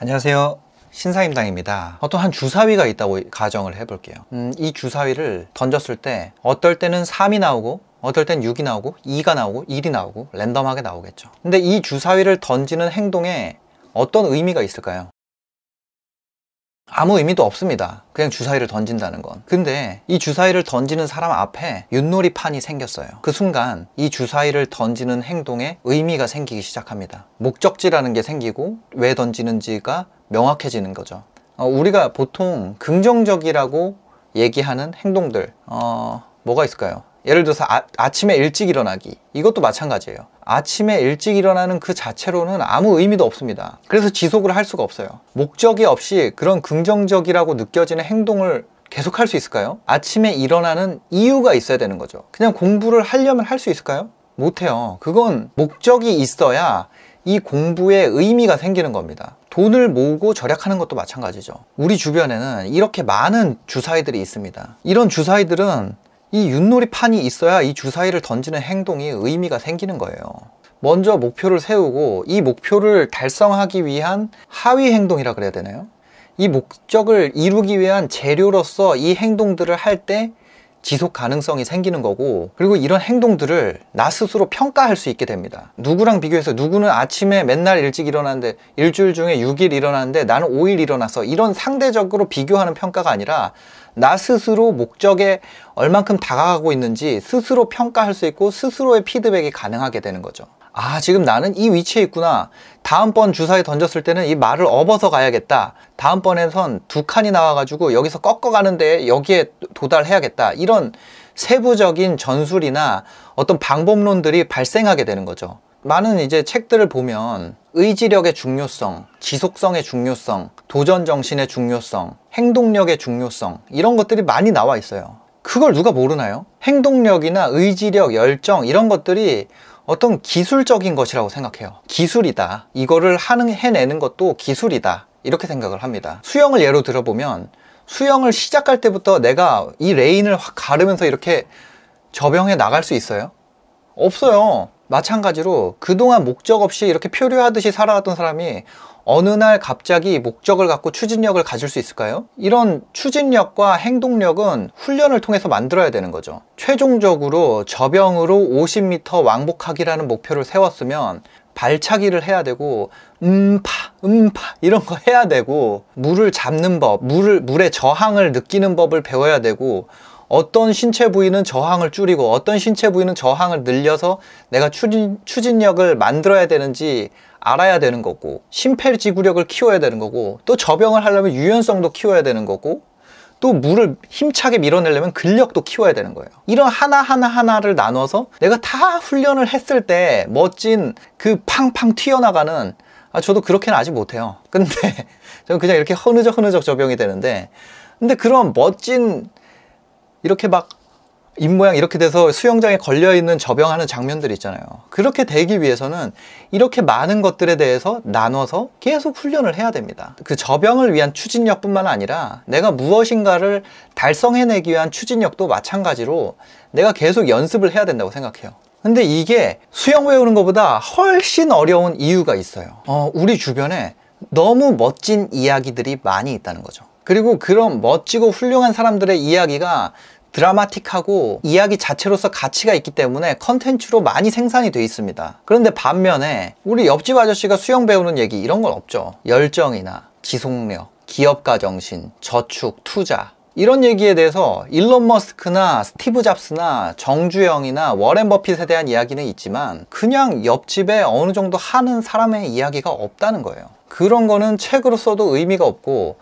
안녕하세요 신사임당입니다 어떤 한 주사위가 있다고 가정을 해볼게요 음, 이 주사위를 던졌을 때 어떨 때는 3이 나오고 어떨 땐 6이 나오고 2가 나오고 1이 나오고 랜덤하게 나오겠죠 근데 이 주사위를 던지는 행동에 어떤 의미가 있을까요? 아무 의미도 없습니다. 그냥 주사위를 던진다는 건. 근데 이 주사위를 던지는 사람 앞에 윷놀이 판이 생겼어요. 그 순간 이 주사위를 던지는 행동에 의미가 생기기 시작합니다. 목적지라는 게 생기고 왜 던지는지가 명확해지는 거죠. 어, 우리가 보통 긍정적이라고 얘기하는 행동들 어, 뭐가 있을까요? 예를 들어서 아, 아침에 일찍 일어나기 이것도 마찬가지예요. 아침에 일찍 일어나는 그 자체로는 아무 의미도 없습니다. 그래서 지속을 할 수가 없어요. 목적이 없이 그런 긍정적이라고 느껴지는 행동을 계속 할 수 있을까요? 아침에 일어나는 이유가 있어야 되는 거죠. 그냥 공부를 하려면 할 수 있을까요? 못해요. 그건 목적이 있어야 이 공부에 의미가 생기는 겁니다. 돈을 모으고 절약하는 것도 마찬가지죠. 우리 주변에는 이렇게 많은 주사위들이 있습니다. 이런 주사위들은 이 윷놀이판이 있어야 이 주사위를 던지는 행동이 의미가 생기는 거예요. 먼저 목표를 세우고 이 목표를 달성하기 위한 하위 행동이라 그래야 되나요? 이 목적을 이루기 위한 재료로서 이 행동들을 할때 지속 가능성이 생기는 거고 그리고 이런 행동들을 나 스스로 평가할 수 있게 됩니다 누구랑 비교해서 누구는 아침에 맨날 일찍 일어났는데 일주일 중에 6일 일어났는데 나는 5일 일어나서 이런 상대적으로 비교하는 평가가 아니라 나 스스로 목적에 얼만큼 다가가고 있는지 스스로 평가할 수 있고 스스로의 피드백이 가능하게 되는 거죠 아 지금 나는 이 위치에 있구나 다음번 주사에 던졌을 때는 이 말을 업어서 가야겠다 다음번에선 두 칸이 나와가지고 여기서 꺾어 가는데 여기에 도달해야겠다 이런 세부적인 전술이나 어떤 방법론들이 발생하게 되는 거죠 많은 이제 책들을 보면 의지력의 중요성, 지속성의 중요성, 도전정신의 중요성, 행동력의 중요성 이런 것들이 많이 나와 있어요 그걸 누가 모르나요? 행동력이나 의지력, 열정 이런 것들이 어떤 기술적인 것이라고 생각해요 기술이다 이거를 하는 해내는 것도 기술이다 이렇게 생각을 합니다 수영을 예로 들어보면 수영을 시작할 때부터 내가 이 레인을 확 가르면서 이렇게 접영해 나갈 수 있어요? 없어요 마찬가지로 그동안 목적 없이 이렇게 표류하듯이 살아왔던 사람이 어느 날 갑자기 목적을 갖고 추진력을 가질 수 있을까요? 이런 추진력과 행동력은 훈련을 통해서 만들어야 되는 거죠. 최종적으로 저병으로 50m 왕복하기라는 목표를 세웠으면 발차기를 해야 되고 음파 음파 이런 거 해야 되고 물을 잡는 법 물을 물의 저항을 느끼는 법을 배워야 되고 어떤 신체 부위는 저항을 줄이고 어떤 신체 부위는 저항을 늘려서 내가 추진, 추진력을 만들어야 되는지 알아야 되는 거고 심폐지구력을 키워야 되는 거고 또 저병을 하려면 유연성도 키워야 되는 거고 또 물을 힘차게 밀어내려면 근력도 키워야 되는 거예요 이런 하나하나하나를 나눠서 내가 다 훈련을 했을 때 멋진 그 팡팡 튀어나가는 아 저도 그렇게는 아직 못해요 근데 저는 그냥 이렇게 허느적 허느적 저병이 되는데 근데 그런 멋진 이렇게 막 입모양 이렇게 돼서 수영장에 걸려있는 저병하는 장면들 있잖아요. 그렇게 되기 위해서는 이렇게 많은 것들에 대해서 나눠서 계속 훈련을 해야 됩니다. 그 저병을 위한 추진력 뿐만 아니라 내가 무엇인가를 달성해내기 위한 추진력도 마찬가지로 내가 계속 연습을 해야 된다고 생각해요. 근데 이게 수영 외우는 것보다 훨씬 어려운 이유가 있어요. 어, 우리 주변에 너무 멋진 이야기들이 많이 있다는 거죠. 그리고 그런 멋지고 훌륭한 사람들의 이야기가 드라마틱하고 이야기 자체로서 가치가 있기 때문에 컨텐츠로 많이 생산이 돼 있습니다 그런데 반면에 우리 옆집 아저씨가 수영 배우는 얘기 이런 건 없죠 열정이나 지속력, 기업가 정신, 저축, 투자 이런 얘기에 대해서 일론 머스크나 스티브 잡스나 정주영이나 워렌 버핏에 대한 이야기는 있지만 그냥 옆집에 어느 정도 하는 사람의 이야기가 없다는 거예요 그런 거는 책으로 써도 의미가 없고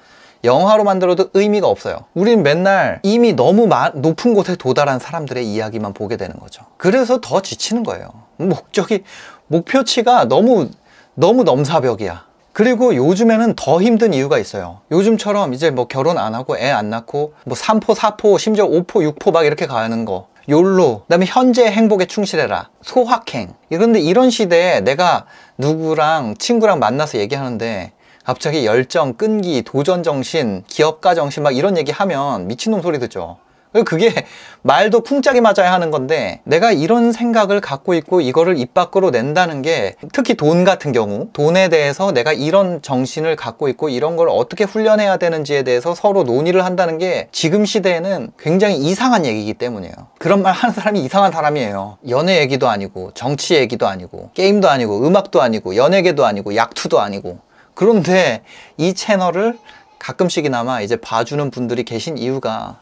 영화로 만들어도 의미가 없어요 우린 맨날 이미 너무 높은 곳에 도달한 사람들의 이야기만 보게 되는 거죠 그래서 더 지치는 거예요 목적이 목표치가 너무 너무 넘사벽이야 그리고 요즘에는 더 힘든 이유가 있어요 요즘처럼 이제 뭐 결혼 안 하고 애 안 낳고 뭐 3포 4포 심지어 5포 6포 막 이렇게 가는 거 욜로 그다음에 현재의 행복에 충실해라 소확행 그런데 이런 시대에 내가 누구랑 친구랑 만나서 얘기하는데 갑자기 열정, 끈기, 도전 정신, 기업가 정신 막 이런 얘기 하면 미친놈 소리 듣죠. 그게 말도 풍짝이 맞아야 하는 건데 내가 이런 생각을 갖고 있고 이거를 입 밖으로 낸다는 게 특히 돈 같은 경우 돈에 대해서 내가 이런 정신을 갖고 있고 이런 걸 어떻게 훈련해야 되는지에 대해서 서로 논의를 한다는 게 지금 시대에는 굉장히 이상한 얘기이기 때문이에요 그런 말 하는 사람이 이상한 사람이에요 연애 얘기도 아니고 정치 얘기도 아니고 게임도 아니고 음악도 아니고 연예계도 아니고 약투도 아니고 그런데 이 채널을 가끔씩이나마 이제 봐주는 분들이 계신 이유가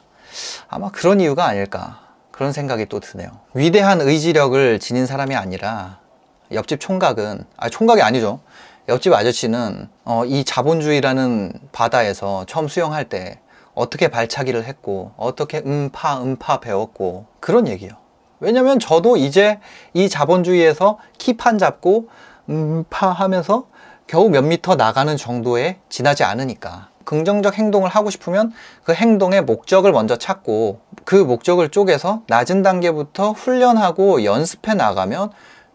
아마 그런 이유가 아닐까 그런 생각이 또 드네요 위대한 의지력을 지닌 사람이 아니라 옆집 총각은 아 총각이 아니죠 옆집 아저씨는 어, 이 자본주의라는 바다에서 처음 수영할 때 어떻게 발차기를 했고 어떻게 음파 음파 배웠고 그런 얘기요 예 왜냐면 저도 이제 이 자본주의에서 키판 잡고 음파 하면서 겨우 몇 미터 나가는 정도에 지나지 않으니까 긍정적 행동을 하고 싶으면 그 행동의 목적을 먼저 찾고 그 목적을 쪼개서 낮은 단계부터 훈련하고 연습해 나가면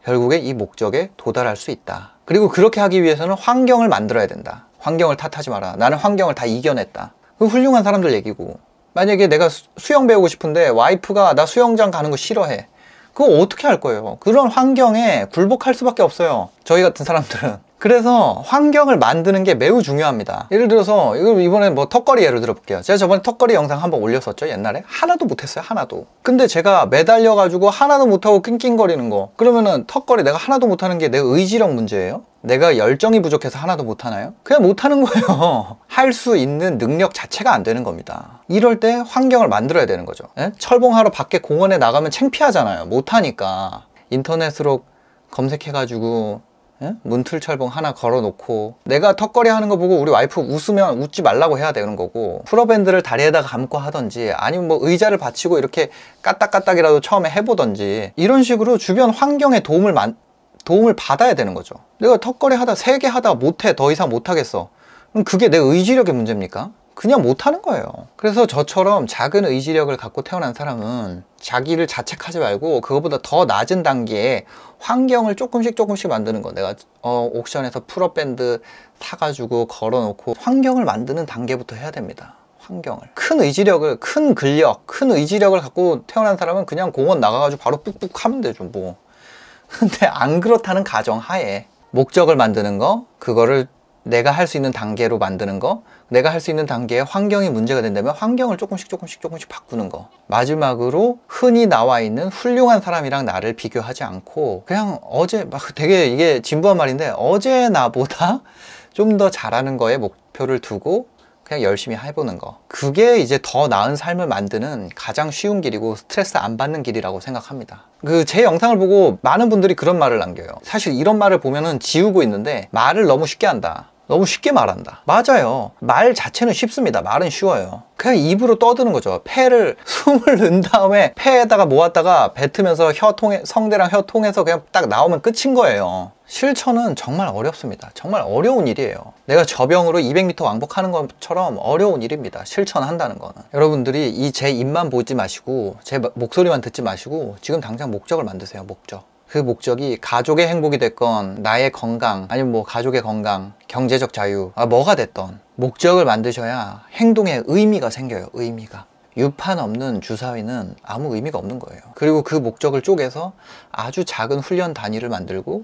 결국에 이 목적에 도달할 수 있다. 그리고 그렇게 하기 위해서는 환경을 만들어야 된다. 환경을 탓하지 마라. 나는 환경을 다 이겨냈다. 그 훌륭한 사람들 얘기고 만약에 내가 수영 배우고 싶은데 와이프가 나 수영장 가는 거 싫어해. 그거 어떻게 할 거예요? 그런 환경에 굴복할 수밖에 없어요. 저희 같은 사람들은. 그래서 환경을 만드는 게 매우 중요합니다 예를 들어서 이거 이번에 뭐 턱걸이 예를 들어볼게요 제가 저번에 턱걸이 영상 한번 올렸었죠 옛날에 하나도 못했어요 하나도 근데 제가 매달려 가지고 하나도 못하고 낑낑거리는 거 그러면은 턱걸이 내가 하나도 못하는 게 내 의지력 문제예요? 내가 열정이 부족해서 하나도 못하나요? 그냥 못하는 거예요 할 수 있는 능력 자체가 안 되는 겁니다 이럴 때 환경을 만들어야 되는 거죠 에? 예? 철봉하러 밖에 공원에 나가면 창피하잖아요 못하니까 인터넷으로 검색해가지고 예? 문틀 철봉 하나 걸어놓고 내가 턱걸이 하는 거 보고 우리 와이프 웃으면 웃지 말라고 해야 되는 거고 프로밴드를 다리에다가 감고 하던지 아니면 뭐 의자를 받치고 이렇게 까딱까딱이라도 처음에 해보던지 이런 식으로 주변 환경에 도움을 만, 도움을 받아야 되는 거죠 내가 턱걸이 하다 세게 하다 못해 더 이상 못하겠어 그럼 그게 내 의지력의 문제입니까? 그냥 못하는 거예요 그래서 저처럼 작은 의지력을 갖고 태어난 사람은 자기를 자책하지 말고 그것보다더 낮은 단계에 환경을 조금씩 조금씩 만드는 거 내가 어, 옥션에서 풀어밴드 사가지고 걸어놓고 환경을 만드는 단계부터 해야 됩니다 환경을 큰 의지력을 큰 근력 큰 의지력을 갖고 태어난 사람은 그냥 공원 나가가지고 바로 뿍뿍 하면 되죠 뭐 근데 안 그렇다는 가정 하에 목적을 만드는 거 그거를 내가 할 수 있는 단계로 만드는 거 내가 할 수 있는 단계에 환경이 문제가 된다면 환경을 조금씩 조금씩 조금씩 바꾸는 거 마지막으로 흔히 나와 있는 훌륭한 사람이랑 나를 비교하지 않고 그냥 어제 막 되게 이게 진부한 말인데 어제 나보다 좀 더 잘하는 거에 목표를 두고 그냥 열심히 해보는 거 그게 이제 더 나은 삶을 만드는 가장 쉬운 길이고 스트레스 안 받는 길이라고 생각합니다 그 제 영상을 보고 많은 분들이 그런 말을 남겨요 사실 이런 말을 보면은 지우고 있는데 말을 너무 쉽게 한다 너무 쉽게 말한다 맞아요 말 자체는 쉽습니다 말은 쉬워요 그냥 입으로 떠드는 거죠 폐를 숨을 넣은 다음에 폐에다가 모았다가 뱉으면서 혀 통해 성대랑 혀 통해서 그냥 딱 나오면 끝인 거예요 실천은 정말 어렵습니다 정말 어려운 일이에요 내가 저병으로 200m 왕복하는 것처럼 어려운 일입니다 실천한다는 거는 여러분들이 이 제 입만 보지 마시고 제 목소리만 듣지 마시고 지금 당장 목적을 만드세요 목적 그 목적이 가족의 행복이 됐건 나의 건강 아니면 뭐 가족의 건강 경제적 자유 아, 뭐가 됐던 목적을 만드셔야 행동에 의미가 생겨요 의미가 유판 없는 주사위는 아무 의미가 없는 거예요 그리고 그 목적을 쪼개서 아주 작은 훈련 단위를 만들고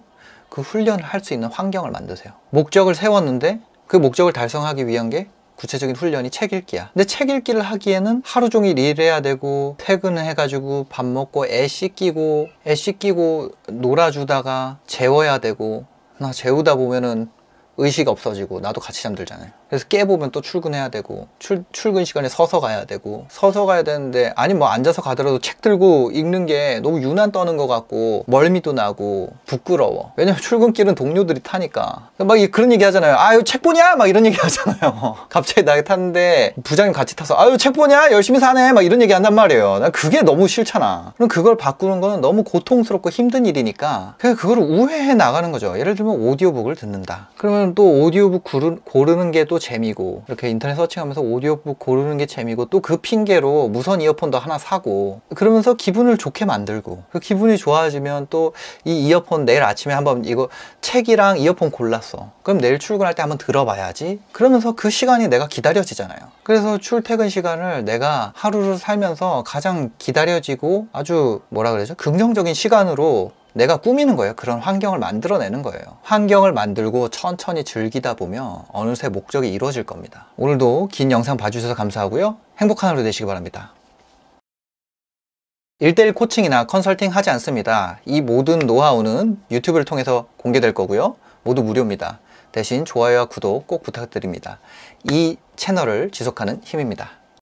그 훈련을 할 수 있는 환경을 만드세요 목적을 세웠는데 그 목적을 달성하기 위한 게 구체적인 훈련이 책 읽기야 근데 책 읽기를 하기에는 하루 종일 일해야 되고 퇴근해가지고 밥 먹고 애 씻기고 애 씻기고 놀아주다가 재워야 되고 나 재우다 보면은 의식 없어지고 나도 같이 잠들잖아요 그래서 깨보면 또 출근해야 되고 출, 출근 시간에 서서 가야 되고 서서 가야 되는데 아니 뭐 앉아서 가더라도 책 들고 읽는 게 너무 유난 떠는 것 같고 멀미도 나고 부끄러워 왜냐면 출근길은 동료들이 타니까 막 그런 얘기 하잖아요 아유 책 보냐 막 이런 얘기 하잖아요 갑자기 나 탔는데 부장님 같이 타서 아유 책 보냐 열심히 사네 막 이런 얘기 한단 말이에요 난 그게 너무 싫잖아 그럼 그걸 바꾸는 거는 너무 고통스럽고 힘든 일이니까 그냥 그걸 우회해 나가는 거죠 예를 들면 오디오북을 듣는다 그러면 저는 또 오디오북 고르는 게 또 재미고 이렇게 인터넷 서칭하면서 오디오북 고르는 게 재미고 또 그 핑계로 무선 이어폰도 하나 사고 그러면서 기분을 좋게 만들고 그 기분이 좋아지면 또 이 이어폰 내일 아침에 한번 이거 책이랑 이어폰 골랐어 그럼 내일 출근할 때 한번 들어봐야지 그러면서 그 시간이 내가 기다려지잖아요 그래서 출퇴근 시간을 내가 하루를 살면서 가장 기다려지고 아주 뭐라 그러죠 긍정적인 시간으로 내가 꾸미는 거예요. 그런 환경을 만들어내는 거예요. 환경을 만들고 천천히 즐기다 보면 어느새 목적이 이루어질 겁니다. 오늘도 긴 영상 봐주셔서 감사하고요. 행복한 하루 되시기 바랍니다. 1대1 코칭이나 컨설팅 하지 않습니다. 이 모든 노하우는 유튜브를 통해서 공개될 거고요. 모두 무료입니다. 대신 좋아요와 구독 꼭 부탁드립니다. 이 채널을 지속하는 힘입니다.